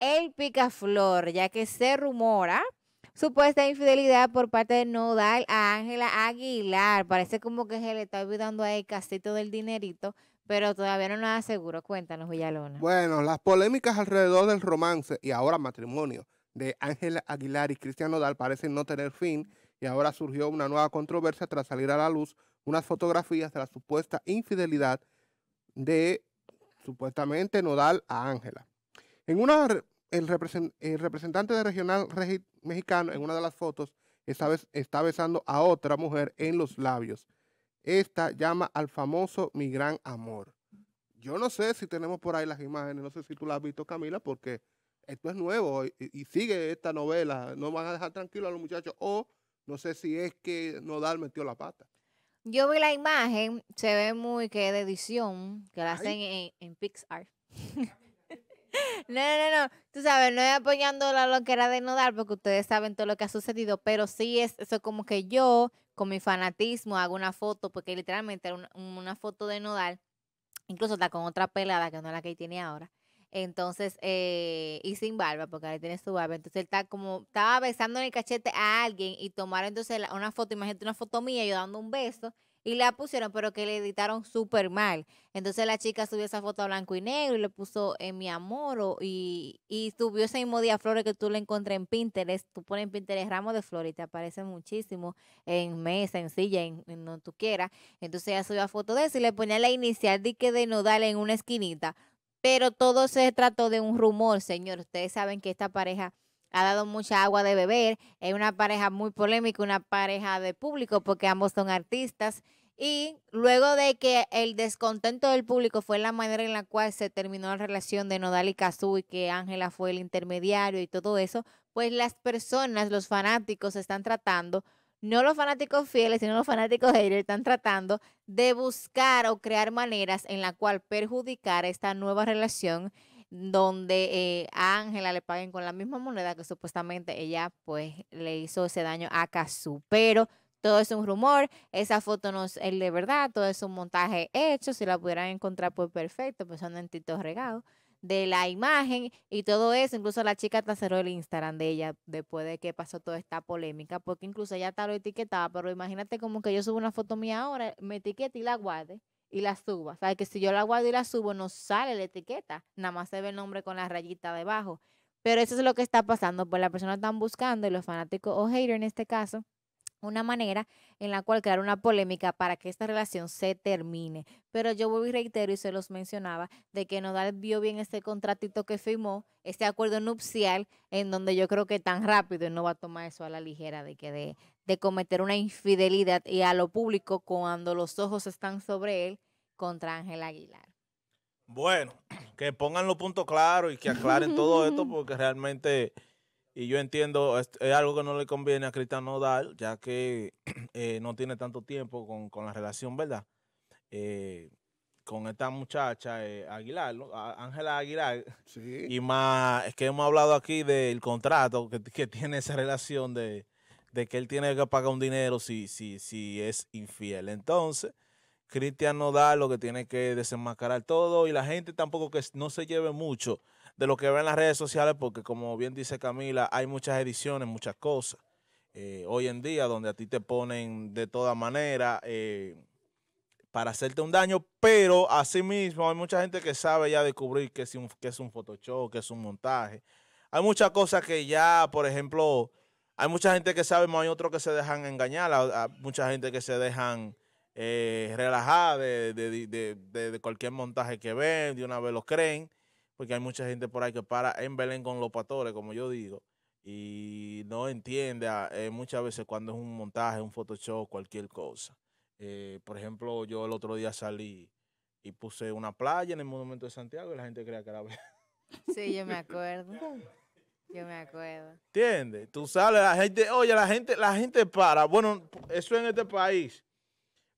el picaflor, ya que se rumora supuesta infidelidad por parte de Nodal a Ángela Aguilar. Parece como que se le está olvidando a el casito del dinerito, pero todavía no nos aseguró. Cuéntanos, Villalona. Bueno, las polémicas alrededor del romance y ahora matrimonio de Ángela Aguilar y Cristian Nodal parecen no tener fin y ahora surgió una nueva controversia tras salir a la luz unas fotografías de la supuesta infidelidad de supuestamente Nodal a Ángela. En una el, representante de regional mexicano en una de las fotos está, está besando a otra mujer en los labios. Esta llama al famoso Mi Gran Amor. Yo no sé si tenemos por ahí las imágenes, no sé si tú las has visto, Camila, porque esto es nuevo y, sigue esta novela. No van a dejar tranquilo a los muchachos o no sé si es que Nodal metió la pata. Yo vi la imagen, se ve muy que de edición, que la hacen en, en Pixar. No, no, no. Tú sabes, no es apoyando la loquera de Nodal porque ustedes saben todo lo que ha sucedido, pero sí es eso como que yo, con mi fanatismo, hago una foto, porque literalmente era una, foto de Nodal, incluso está con otra pelada que no es la que tiene ahora. Entonces, eh, y sin barba, porque ahí tiene su barba. Entonces él está como, estaba besando en el cachete a alguien y tomaron entonces una foto, imagínate una foto mía, yo dando un beso y la pusieron, pero que le editaron súper mal. Entonces la chica subió esa foto a blanco y negro y le puso en eh, mi amor o, y, y subió ese mismo día flores que tú le encontré en Pinterest. Tú pones Pinterest ramo de flores y te aparecen muchísimo en mesa, en silla, en, donde tú quieras. Entonces ella subió la foto de eso y le ponía la inicial de que de nodal en una esquinita. Pero todo se trató de un rumor, señor. Ustedes saben que esta pareja ha dado mucha agua de beber. Es una pareja muy polémica, una pareja de público, porque ambos son artistas. Y luego de que el descontento del público fue la manera en la cual se terminó la relación de Nodal y Cazú, y que Ángela fue el intermediario y todo eso, pues las personas, los fanáticos están tratando, no los fanáticos fieles, sino los fanáticos de ellos, están tratando de buscar o crear maneras en la cual perjudicar esta nueva relación donde eh, a Ángela le paguen con la misma moneda que supuestamente ella pues le hizo ese daño a Kazu. Pero todo es un rumor, esa foto no es de verdad, todo es un montaje hecho, si la pudieran encontrar pues perfecto, pues, son títulos regados de la imagen y todo eso, incluso la chica cerró el Instagram de ella después de que pasó toda esta polémica, porque incluso ella estaba lo etiquetaba, pero imagínate como que yo subo una foto mía ahora, me etiquete y la guarde y la subo, O sea, que si yo la guardo y la subo, no sale la etiqueta, nada más se ve el nombre con la rayita debajo. Pero eso es lo que está pasando, pues las personas están buscando y los fanáticos o haters en este caso una manera en la cual crear una polémica para que esta relación se termine. Pero yo vuelvo y reitero y se los mencionaba de que Nodal vio bien este contratito que firmó, este acuerdo nupcial, en donde yo creo que tan rápido no va a tomar eso a la ligera de que de, de cometer una infidelidad y a lo público cuando los ojos están sobre él contra Ángel Aguilar. Bueno, que pongan los puntos claros y que aclaren todo esto porque realmente y yo entiendo, es, algo que no le conviene a Cristian Nodal, ya que eh, no tiene tanto tiempo con, la relación, ¿verdad? Eh, con esta muchacha eh, Aguilar, Ángela Aguilar. Y más, es que hemos hablado aquí del contrato que, tiene esa relación de, que él tiene que pagar un dinero si, si, si es infiel. Entonces, Cristian Nodal, lo que tiene que desenmascarar todo y la gente tampoco que no se lleve mucho de lo que ven en las redes sociales, porque como bien dice Camila, hay muchas ediciones, muchas cosas. Eh, hoy en día, donde a ti te ponen de toda manera eh, para hacerte un daño, pero asimismo hay mucha gente que sabe ya descubrir que es un, que es un Photoshop, que es un montaje. Hay muchas cosas que ya, por ejemplo, hay mucha gente que sabe, hay otros que se dejan engañar, hay mucha gente que se dejan eh, relajar de, de cualquier montaje que ven, de una vez lo creen porque hay mucha gente por ahí que para en Belén con los pastores, como yo digo, y no entiende eh, muchas veces cuando es un montaje, un Photoshop, cualquier cosa. Eh, por ejemplo, yo el otro día salí y puse una playa en el Monumento de Santiago y la gente creía que era Sí, yo me acuerdo. Yo me acuerdo. ¿Entiendes? Tú sales, la gente, oye, la gente, la gente para. Bueno, eso en este país.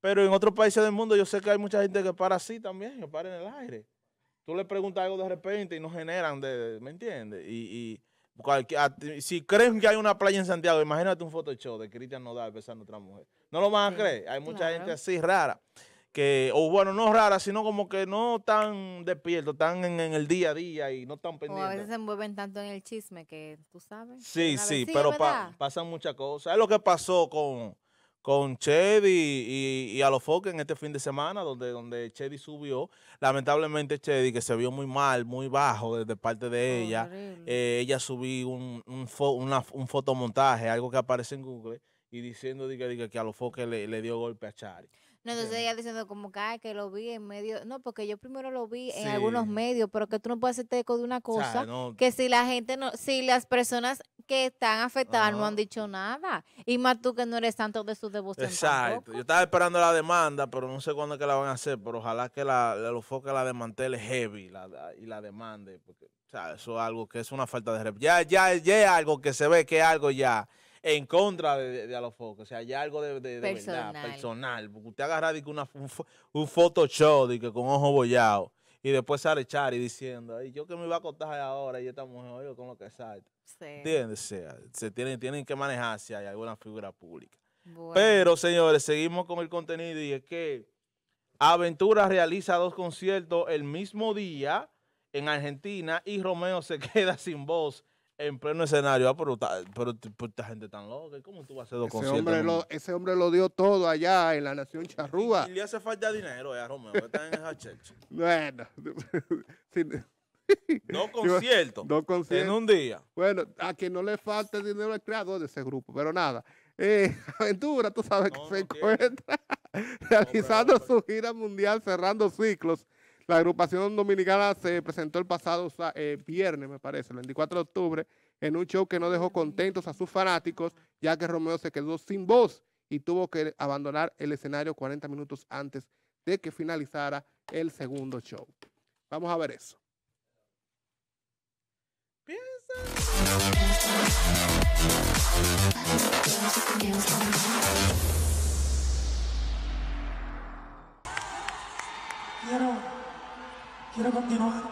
Pero en otros países del mundo yo sé que hay mucha gente que para así también, que para en el aire. Tú le preguntas algo de repente y no generan, de, ¿me entiendes? Y, y si creen que hay una playa en Santiago, imagínate un Photoshop de Cristian Nodal besando a otra mujer. No lo van a creer. Hay mucha gente así rara. Que, o bueno, no rara, sino como que no tan despierto, tan en, el día a día y no tan pendiente. a veces se envuelven tanto en el chisme que tú sabes. Sí, sí, pero pasan muchas cosas. Es lo que pasó con, con Chedi y, y a los en este fin de semana, donde, donde subió. Lamentablemente Chedi que se vio muy mal, muy bajo desde parte de oh, ella, eh, ella subió un, un, fotomontaje, algo que aparece en Google, y diciendo diga, que a los le, le dio golpe a Chari. No, entonces ella diciendo como que, lo vi en medio. No, porque yo primero lo vi en algunos medios, pero que tú no puedes hacerte eco de una cosa que si la gente no, si las personas que están afectadas no han dicho nada. Y más tú que no eres santo de sus devoción. Exacto. Yo estaba esperando la demanda, pero no sé cuándo es que la van a hacer, pero ojalá que la, los la la demantele heavy la, y la demande. Porque, o sea, eso es algo que es una falta de... Ya, ya, ya es algo que se ve que es algo ya en contra de, a los focos. O sea, hay algo de, personal. verdad, personal. Porque usted agarra una, un, Photoshop que con ojos bollado y después sale Chari diciendo, yo que me iba a acostar ahora y esta mujer, oigo con lo que salta. Sí. Se, tienen, tienen que manejarse si hay alguna figura pública. Pero, señores, seguimos con el contenido y es que Aventura realiza dos conciertos el mismo día en Argentina y Romeo se queda sin voz en pleno escenario. Ah, pero, pues, esta gente tan loca. ¿Cómo tú vas a hacer dos conciertos? Hombre lo, ese hombre lo dio todo allá en la Nación Charrúa. Y, le hace falta dinero eh, Romeo, que está en el Bueno. Dos conciertos. Dos conciertos. En un día. Bueno, a quien no le falte dinero al creador de ese grupo, pero nada. Eh, aventura, tú sabes que se encuentra realizando su gira mundial, cerrando ciclos la agrupación dominicana se presentó el pasado eh, viernes, me parece, el 24 de octubre, en un show que no dejó contentos a sus fanáticos, ya que Romeo se quedó sin voz y tuvo que abandonar el escenario 40 minutos antes de que finalizara el segundo show. Vamos a ver eso. Piensa. Quiero continuar.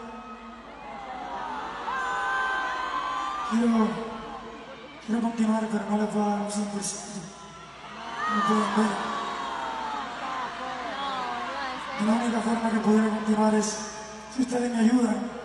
Quiero, quiero continuar, pero no les voy a dar un 100%. No pueden ver. Y la única forma que pudiera continuar es si ustedes me ayudan.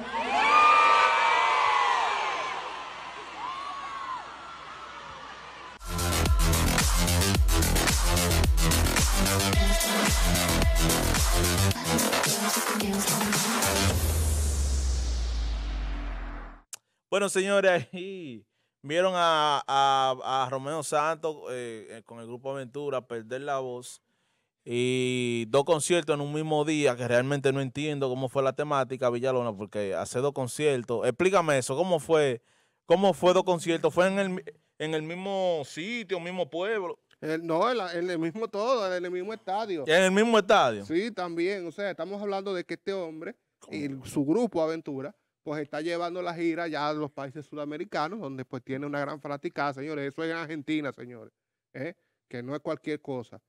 Bueno, señores, ahí vieron a, Romeo Santos eh, eh, con el grupo Aventura perder la voz y dos conciertos en un mismo día, que realmente no entiendo cómo fue la temática, Villalona, porque hace dos conciertos. Explícame eso, ¿cómo fue? ¿Cómo fue dos conciertos? ¿Fue en el, en el mismo sitio, mismo pueblo? Eh, no, en, el mismo todo, en el mismo estadio. ¿En el mismo estadio? Sí, también. O sea, estamos hablando de que este hombre y su grupo Aventura pues está llevando la gira ya a los países sudamericanos, donde pues tiene una gran fanaticada, señores. Eso es en Argentina, señores, ¿eh? que no es cualquier cosa.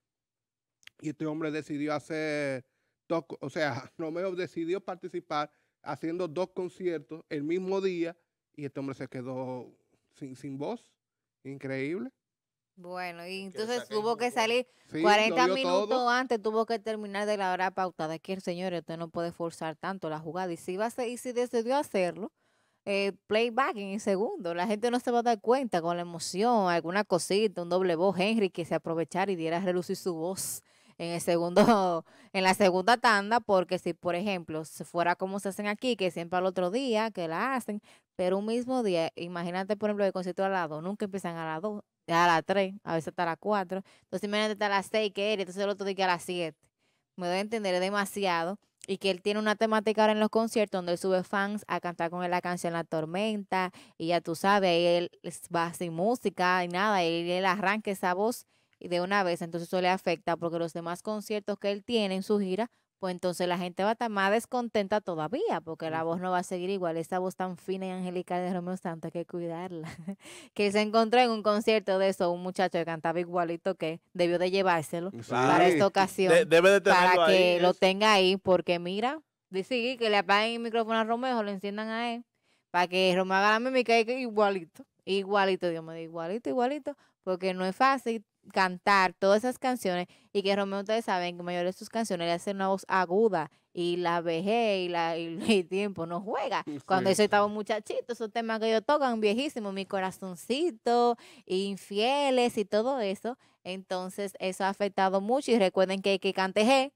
Y este hombre decidió hacer, dos, o sea, Romeo decidió participar haciendo dos conciertos el mismo día y este hombre se quedó sin, sin voz. Increíble. Bueno, y entonces tuvo que salir 40 minutos antes, tuvo que terminar de la hora pautada. Que señor, usted no puede forzar tanto la jugada. Y si, va a y si decidió hacerlo, eh, playback en el segundo. La gente no se va a dar cuenta con la emoción, alguna cosita, un doble voz, Henry, que se aprovechara y diera a relucir su voz en el segundo, en la segunda tanda, porque si, por ejemplo, se fuera como se hacen aquí, que siempre al otro día que la hacen, pero un mismo día, imagínate, por ejemplo, el concierto al lado, nunca empiezan a las 2, a las 3, a veces hasta las 4. Entonces imagínate hasta las 6 que él, entonces el otro día a las 7. Me voy a entender demasiado. Y que él tiene una temática ahora en los conciertos donde él sube fans a cantar con él la canción La Tormenta. Y ya tú sabes, él va sin música y nada, y él arranca esa voz y de una vez. Entonces eso le afecta porque los demás conciertos que él tiene en su gira pues entonces la gente va a estar más descontenta todavía, porque la voz no va a seguir igual. Esa voz tan fina y angelical de Romeo Santos hay que cuidarla. que se encontró en un concierto de eso un muchacho que cantaba igualito que debió de llevárselo mm, para esta ocasión. debe de para que lo tenga ahí, porque mira, sí, que le apaguen el micrófono a Romeo, lo enciendan a él, para que Romeo haga la mímica igualito. Igualito, Dios me diga, igualito, igualito, porque no es fácil cantar todas esas canciones y que Romeo ustedes saben que mayor de sus canciones le hacen una voz aguda y la vejez y, el tiempo no juega. Cuando yo estaba muchachito, esos temas que yo tocan viejísimo mi corazoncito, infieles y todo eso. Entonces eso ha afectado mucho y recuerden que que cante G.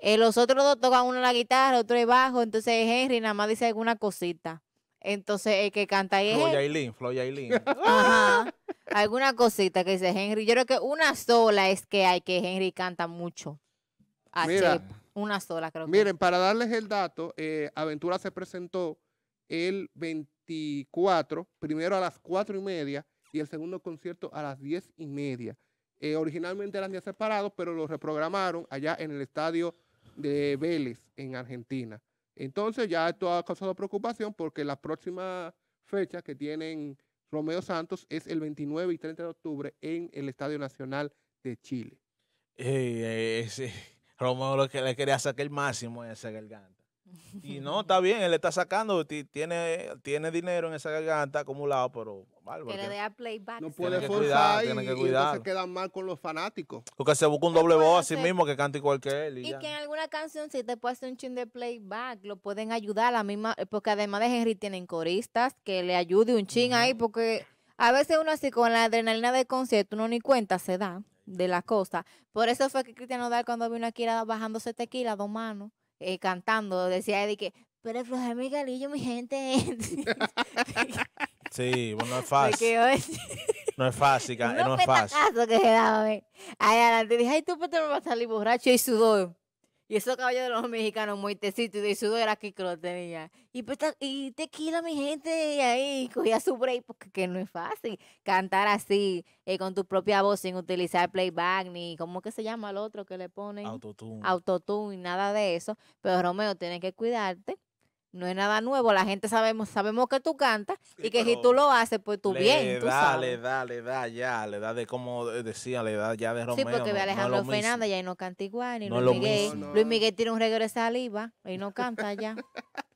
Eh, los otros dos tocan uno la guitarra, otro el bajo, entonces Henry nada más dice alguna cosita. Entonces el que canta ahí es. Flo Yailin, Flo Yailin. Ajá. Alguna cosita que dice Henry. Yo creo que una sola es que hay que Henry canta mucho. Así, una sola, creo que. Miren, para darles el dato, eh, Aventura se presentó el 24, primero a las 4 y media y el segundo concierto a las 10 y media. Eh, originalmente eran días separados, pero lo reprogramaron allá en el estadio de Vélez, en Argentina. Entonces ya esto ha causado preocupación porque la próxima fecha que tienen Romeo Santos es el 29 y 30 de octubre en el Estadio Nacional de Chile. Eh, eh, sí. Romeo lo que le quería sacar el máximo y el garganta. Y no, está bien, él está sacando, tiene, tiene dinero en esa garganta acumulado, pero bárbaro, playback. No puede forzar tiene que cuidar. se quedan mal con los fanáticos. Porque se busca un doble voz a sí mismo que cante igual que él. Y, que en alguna canción si te puede hacer un ching de playback, lo pueden ayudar la misma, eh, porque además de Henry tienen coristas que le ayude un ching ahí, porque a veces uno así con la adrenalina del concierto, uno ni cuenta se da de las cosas Por eso fue que Cristiano Dal cuando vino aquí era bajándose tequila, dos manos. Eh, cantando, decía de que, pero de mi galillo, mi gente. sí, bueno, no es fácil. No es fácil, no, es fácil. que se daba, eh. Ahí adelante dije, ay, tú pues te vas a salir borracho y sudor. Y esos caballos de los mexicanos, muertecitos y de sudor era que lo tenía. Y, pues, y tequila, mi gente, y ahí cogía su break, porque que no es fácil cantar así, eh, con tu propia voz, sin utilizar playback, ni cómo que se llama el otro que le ponen. Autotune. Autotune, nada de eso. Pero Romeo, tienes que cuidarte no es nada nuevo, la gente sabemos, sabemos que tú cantas y que si tú lo haces, pues tú bien, Le da, Le da, le da ya, le da de como decía, le da ya de Romeo. Sí, porque a Alejandro Fernández Fernández ya no canta igual, ni no Luis Miguel. Luis Miguel tiene un regreso de saliva y no canta ya.